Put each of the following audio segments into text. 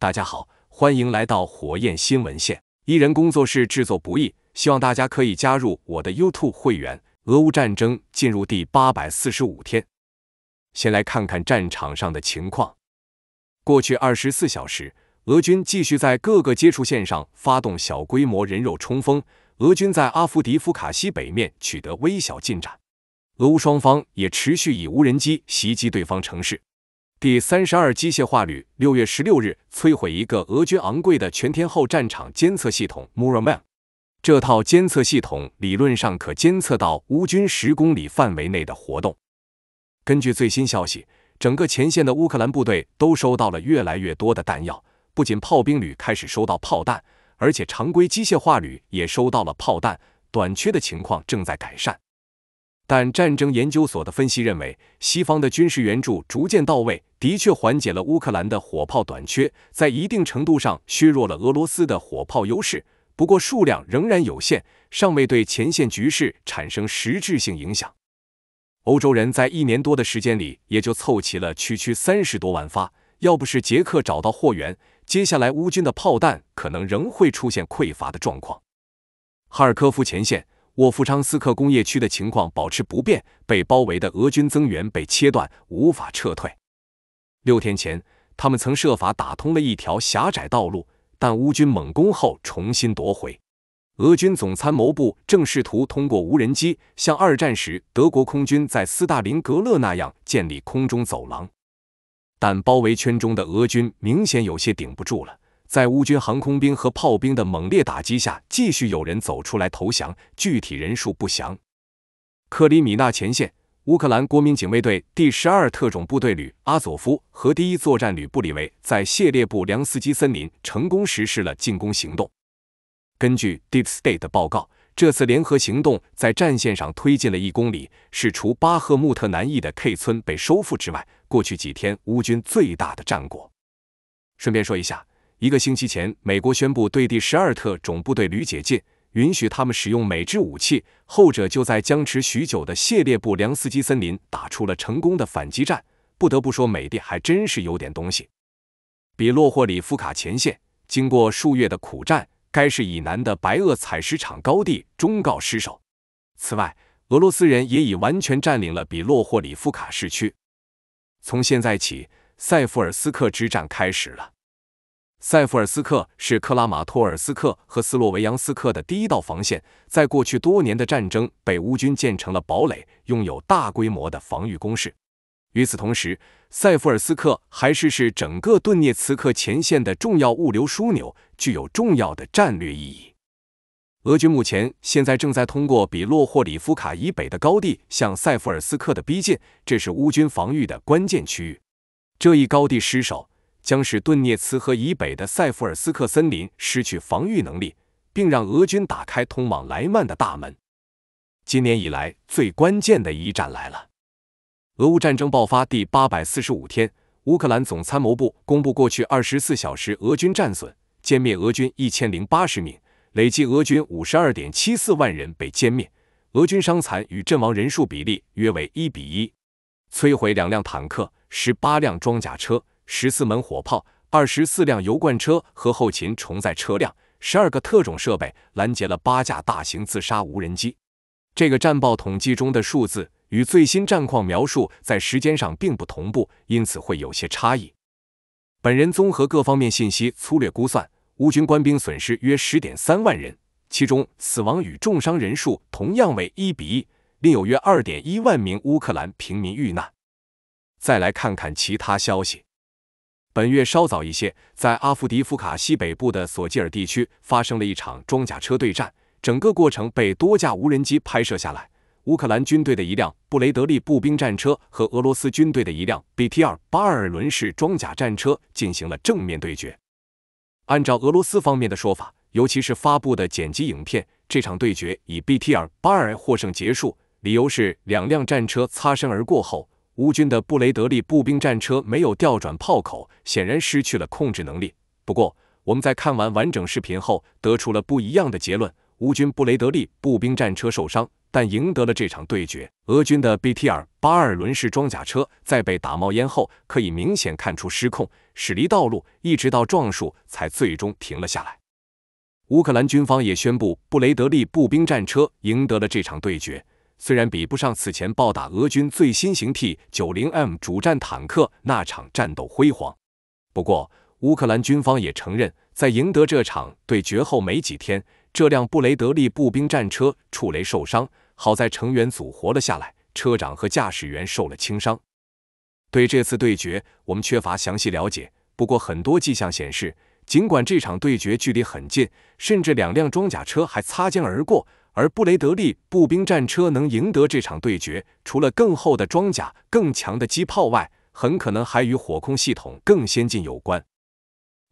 大家好，欢迎来到火焰新闻线。一人工作室制作不易，希望大家可以加入我的 YouTube 会员。俄乌战争进入第八百四十五天，先来看看战场上的情况。过去二十四小时，俄军继续在各个接触线上发动小规模人肉冲锋。俄军在阿夫迪夫卡西北面取得微小进展。俄乌双方也持续以无人机袭击对方城市。第三十二机械化旅六月十六日摧毁一个俄军昂贵的全天候战场监测系统 Murman。这套监测系统理论上可监测到乌军十公里范围内的活动。根据最新消息，整个前线的乌克兰部队都收到了越来越多的弹药，不仅炮兵旅开始收到炮弹，而且常规机械化旅也收到了炮弹，短缺的情况正在改善。但战争研究所的分析认为，西方的军事援助逐渐到位，的确缓解了乌克兰的火炮短缺，在一定程度上削弱了俄罗斯的火炮优势。不过数量仍然有限，尚未对前线局势产生实质性影响。欧洲人在一年多的时间里，也就凑齐了区区三十多万发。要不是捷克找到货源，接下来乌军的炮弹可能仍会出现匮乏的状况。哈尔科夫前线。沃夫昌斯克工业区的情况保持不变，被包围的俄军增援被切断，无法撤退。六天前，他们曾设法打通了一条狭窄道路，但乌军猛攻后重新夺回。俄军总参谋部正试图通过无人机，像二战时德国空军在斯大林格勒那样建立空中走廊，但包围圈中的俄军明显有些顶不住了。在乌军航空兵和炮兵的猛烈打击下，继续有人走出来投降，具体人数不详。克里米纳前线，乌克兰国民警卫队第十二特种部队旅阿佐夫和第一作战旅布里维在谢列布良斯基森林成功实施了进攻行动。根据 Deepstate 的报告，这次联合行动在战线上推进了一公里，是除巴赫穆特南翼的 K 村被收复之外，过去几天乌军最大的战果。顺便说一下。一个星期前，美国宣布对第十二特种部队旅解禁，允许他们使用美制武器。后者就在僵持许久的谢列布良斯基森林打出了成功的反击战。不得不说，美帝还真是有点东西。比洛霍里夫卡前线经过数月的苦战，该市以南的白垩采石场高地终告失守。此外，俄罗斯人也已完全占领了比洛霍里夫卡市区。从现在起，塞夫尔斯克之战开始了。塞夫尔斯克是克拉马托尔斯克和斯洛维扬斯克的第一道防线，在过去多年的战争，被乌军建成了堡垒，拥有大规模的防御工事。与此同时，塞夫尔斯克还是是整个顿涅茨克前线的重要物流枢纽，具有重要的战略意义。俄军目前现在正在通过比洛霍里夫卡以北的高地向塞夫尔斯克的逼近，这是乌军防御的关键区域。这一高地失守。将使顿涅茨河以北的塞夫尔斯克森林失去防御能力，并让俄军打开通往莱曼的大门。今年以来最关键的一战来了。俄乌战争爆发第八百四十五天，乌克兰总参谋部公布过去二十四小时俄军战损：歼灭俄军一千零八十名，累计俄军五十二点七四万人被歼灭，俄军伤残与阵亡人数比例约为一比一，摧毁两辆坦克、十八辆装甲车。十四门火炮、二十四辆油罐车和后勤重载车辆、十二个特种设备拦截了八架大型自杀无人机。这个战报统计中的数字与最新战况描述在时间上并不同步，因此会有些差异。本人综合各方面信息粗略估算，乌军官兵损失约十点三万人，其中死亡与重伤人数同样为一比一，另有约二点一万名乌克兰平民遇难。再来看看其他消息。本月稍早一些，在阿夫迪夫卡西北部的索吉尔地区发生了一场装甲车对战，整个过程被多架无人机拍摄下来。乌克兰军队的一辆布雷德利步兵战车和俄罗斯军队的一辆 BTR-82 轮式装甲战车进行了正面对决。按照俄罗斯方面的说法，尤其是发布的剪辑影片，这场对决以 BTR-82 获胜结束，理由是两辆战车擦身而过后。乌军的布雷德利步兵战车没有调转炮口，显然失去了控制能力。不过，我们在看完完整视频后得出了不一样的结论：乌军布雷德利步兵战车受伤，但赢得了这场对决。俄军的 BTR 八二轮式装甲车在被打冒烟后，可以明显看出失控，驶离道路，一直到撞树才最终停了下来。乌克兰军方也宣布，布雷德利步兵战车赢得了这场对决。虽然比不上此前暴打俄军最新型 T90M 主战坦克那场战斗辉煌，不过乌克兰军方也承认，在赢得这场对决后没几天，这辆布雷德利步兵战车触雷受伤，好在成员组活了下来，车长和驾驶员受了轻伤。对这次对决，我们缺乏详细了解，不过很多迹象显示，尽管这场对决距离很近，甚至两辆装甲车还擦肩而过。而布雷德利步兵战车能赢得这场对决，除了更厚的装甲、更强的机炮外，很可能还与火控系统更先进有关。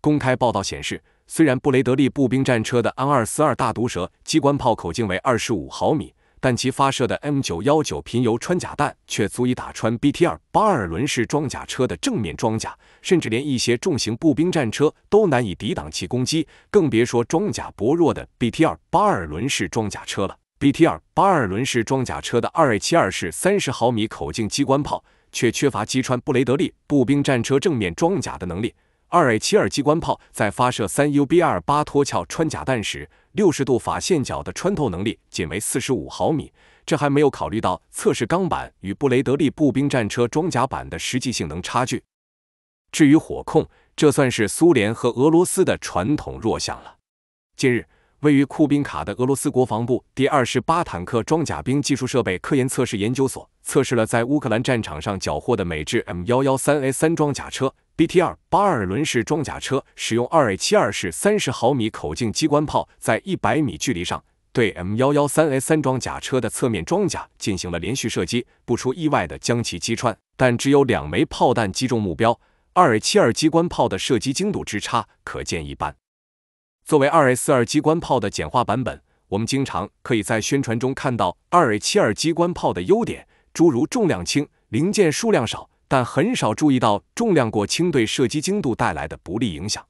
公开报道显示，虽然布雷德利步兵战车的安二四二大毒蛇机关炮口径为二十五毫米。但其发射的 M 九幺九贫油穿甲弹却足以打穿 BTR 八二轮式装甲车的正面装甲，甚至连一些重型步兵战车都难以抵挡其攻击，更别说装甲薄弱的 BTR 八二轮式装甲车了。BTR 八二轮式装甲车的二 A 七二式三十毫米口径机关炮却缺乏击穿布雷德利步兵战车正面装甲的能力。二 A 七二机关炮在发射三 UBR 八脱壳穿甲弹时。六十度法线角的穿透能力仅为四十五毫米，这还没有考虑到测试钢板与布雷德利步兵战车装甲板的实际性能差距。至于火控，这算是苏联和俄罗斯的传统弱项了。近日。位于库宾卡的俄罗斯国防部第二十八坦克装甲兵技术设备科研测试研究所测试了在乌克兰战场上缴获的美制 M 幺幺三 A 三装甲车、BTR 八二轮式装甲车，使用二 A 七二式三十毫米口径机关炮，在一百米距离上对 M 幺幺三 A 三装甲车的侧面装甲进行了连续射击，不出意外的将其击穿，但只有两枚炮弹击中目标，二 A 七二机关炮的射击精度之差可见一斑。作为二 A 四二机关炮的简化版本，我们经常可以在宣传中看到二 A 七二机关炮的优点，诸如重量轻、零件数量少，但很少注意到重量过轻对射击精度带来的不利影响。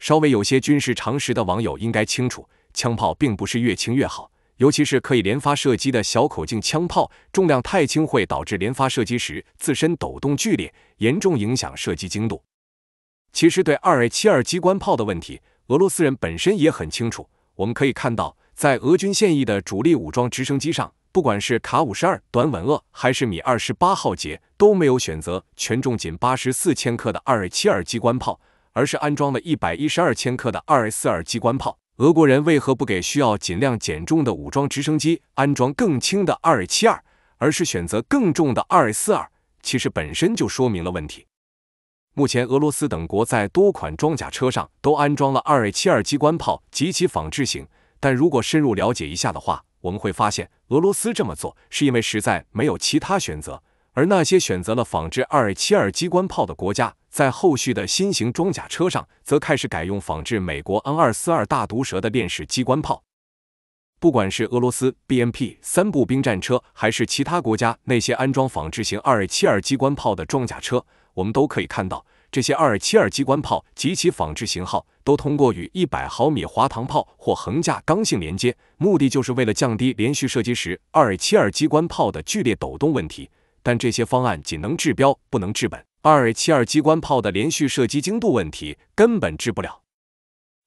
稍微有些军事常识的网友应该清楚，枪炮并不是越轻越好，尤其是可以连发射击的小口径枪炮，重量太轻会导致连发射击时自身抖动剧烈，严重影响射击精度。其实对二 A 七二机关炮的问题。俄罗斯人本身也很清楚，我们可以看到，在俄军现役的主力武装直升机上，不管是卡五十二短吻鳄还是米二十八号劫，都没有选择权重仅八十四千克的二七二机关炮，而是安装了一百一十二千克的二四二机关炮。俄国人为何不给需要尽量减重的武装直升机安装更轻的二七二，而是选择更重的二四二？其实本身就说明了问题。目前，俄罗斯等国在多款装甲车上都安装了二 A 七二机关炮及其仿制型。但如果深入了解一下的话，我们会发现，俄罗斯这么做是因为实在没有其他选择。而那些选择了仿制二 A 七二机关炮的国家，在后续的新型装甲车上，则开始改用仿制美国 N 二四二大毒蛇的链式机关炮。不管是俄罗斯 BMP 三步兵战车，还是其他国家那些安装仿制型二 A 七二机关炮的装甲车。我们都可以看到，这些二七二机关炮及其仿制型号都通过与一百毫米滑膛炮或横架刚性连接，目的就是为了降低连续射击时二七二机关炮的剧烈抖动问题。但这些方案仅能治标，不能治本。二七二机关炮的连续射击精度问题根本治不了。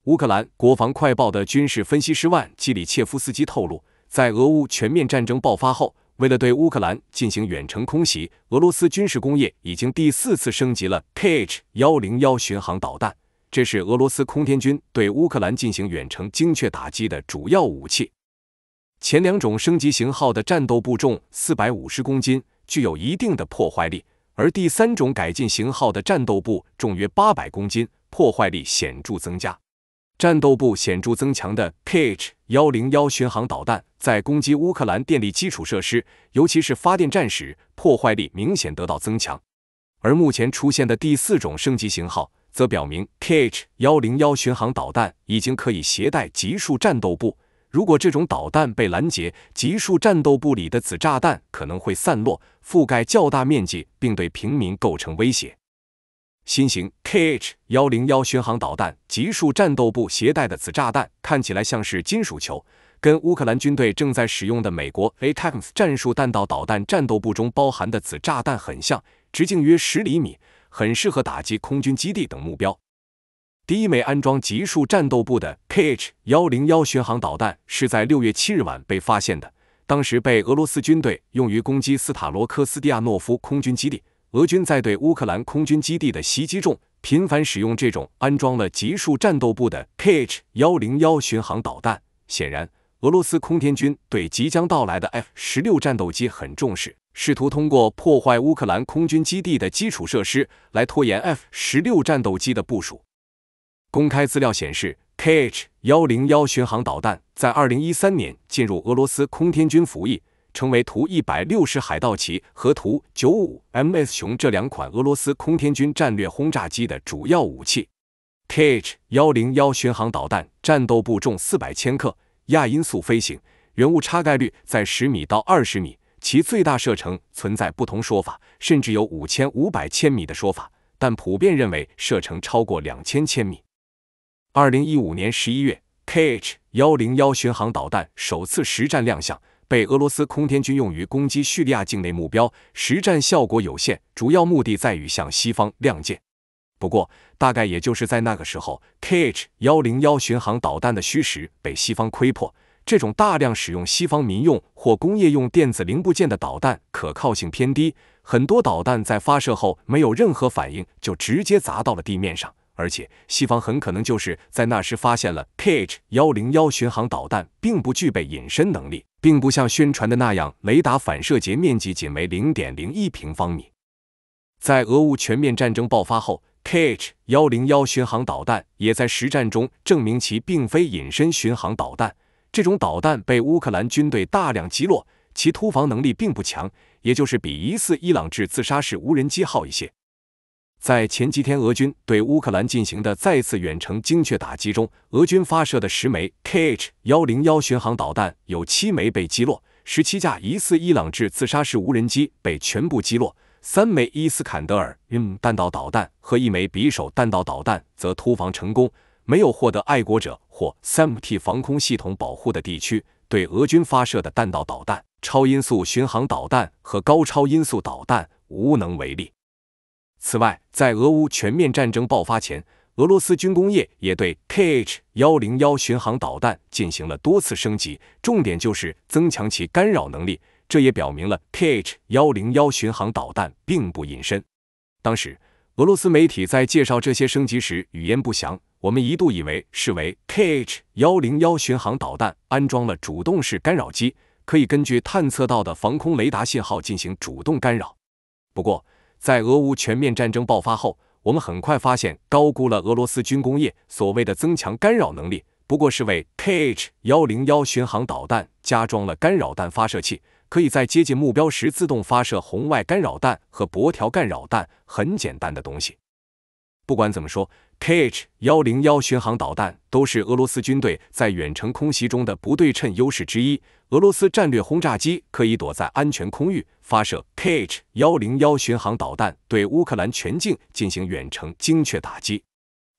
乌克兰国防快报的军事分析师万基里切夫斯基透露，在俄乌全面战争爆发后。为了对乌克兰进行远程空袭，俄罗斯军事工业已经第四次升级了 Kh-101 导弹。这是俄罗斯空天军对乌克兰进行远程精确打击的主要武器。前两种升级型号的战斗部重450公斤，具有一定的破坏力；而第三种改进型号的战斗部重约800公斤，破坏力显著增加。战斗部显著增强的 Kh-101 导弹在攻击乌克兰电力基础设施，尤其是发电站时，破坏力明显得到增强。而目前出现的第四种升级型号，则表明 Kh-101 导弹已经可以携带集束战斗部。如果这种导弹被拦截，集束战斗部里的子炸弹可能会散落，覆盖较大面积，并对平民构成威胁。新型 Kh-101 导弹集束战斗部携带的子炸弹看起来像是金属球，跟乌克兰军队正在使用的美国 ATACMS 战术弹道导弹战斗部中包含的子炸弹很像，直径约十厘米，很适合打击空军基地等目标。第一枚安装集束战斗部的 Kh-101 导弹是在六月七日晚被发现的，当时被俄罗斯军队用于攻击斯塔罗科斯蒂亚诺夫空军基地。俄军在对乌克兰空军基地的袭击中频繁使用这种安装了集束战斗部的 Kh-101 巡航导弹。显然，俄罗斯空天军对即将到来的 F-16 战斗机很重视，试图通过破坏乌克兰空军基地的基础设施来拖延 F-16 战斗机的部署。公开资料显示，Kh-101 巡航导弹在2013年进入俄罗斯空天军服役。成为图一百六十海盗旗和图九五 MS 熊这两款俄罗斯空天军战略轰炸机的主要武器。Kh 幺零幺巡航导弹战斗部重四百千克，亚音速飞行，人物差概率在十米到二十米，其最大射程存在不同说法，甚至有五千五百千米的说法，但普遍认为射程超过两千千米。二零一五年十一月，Kh 幺零幺巡航导弹首次实战亮相。被俄罗斯空天军用于攻击叙利亚境内目标，实战效果有限，主要目的在于向西方亮剑。不过，大概也就是在那个时候，Kh- 幺零幺巡航导弹的虚实被西方窥破。这种大量使用西方民用或工业用电子零部件的导弹，可靠性偏低，很多导弹在发射后没有任何反应，就直接砸到了地面上。而且，西方很可能就是在那时发现了 Kh-101 导弹并不具备隐身能力，并不像宣传的那样，雷达反射截面积仅为零点零一平方米。在俄乌全面战争爆发后，Kh-101 导弹也在实战中证明其并非隐身巡航导弹。这种导弹被乌克兰军队大量击落，其突防能力并不强，也就是比疑似伊朗制自杀式无人机好一些。在前几天俄军对乌克兰进行的再次远程精确打击中，俄军发射的十枚 Kh-101 巡航导弹有七枚被击落，十七架疑似伊朗制自杀式无人机被全部击落，三枚伊斯坎德尔弹道导弹和一枚匕首弹道导弹则突防成功。没有获得爱国者或 SMT 防空系统保护的地区，对俄军发射的弹道导弹、超音速巡航导弹和高超音速导弹无能为力。此外，在俄乌全面战争爆发前，俄罗斯军工业也对 Kh-101 导弹进行了多次升级，重点就是增强其干扰能力。这也表明了 Kh-101 导弹并不隐身。当时，俄罗斯媒体在介绍这些升级时语焉不详，我们一度以为是为 Kh-101 导弹安装了主动式干扰机，可以根据探测到的防空雷达信号进行主动干扰。不过，在俄乌全面战争爆发后，我们很快发现高估了俄罗斯军工业所谓的增强干扰能力，不过是为 Kh-101 导弹加装了干扰弹发射器，可以在接近目标时自动发射红外干扰弹和箔条干扰弹，很简单的东西。不管怎么说。Kh- 幺零幺巡航导弹都是俄罗斯军队在远程空袭中的不对称优势之一。俄罗斯战略轰炸机可以躲在安全空域，发射 Kh- 幺零幺巡航导弹，对乌克兰全境进行远程精确打击；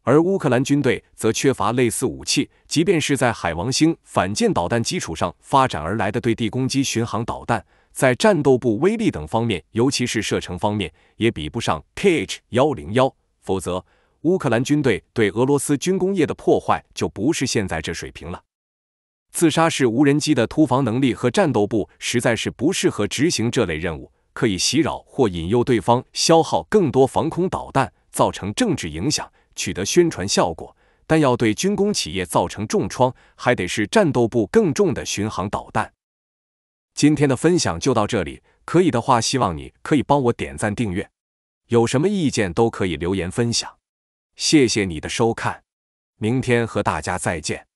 而乌克兰军队则缺乏类似武器。即便是在海王星反舰导弹基础上发展而来的对地攻击巡航导弹，在战斗部威力等方面，尤其是射程方面，也比不上 Kh- 幺零幺。否则，乌克兰军队对俄罗斯军工业的破坏就不是现在这水平了。自杀式无人机的突防能力和战斗部实在是不适合执行这类任务，可以袭扰或引诱对方消耗更多防空导弹，造成政治影响，取得宣传效果。但要对军工企业造成重创，还得是战斗部更重的巡航导弹。今天的分享就到这里，可以的话希望你可以帮我点赞订阅，有什么意见都可以留言分享。谢谢你的收看，明天和大家再见。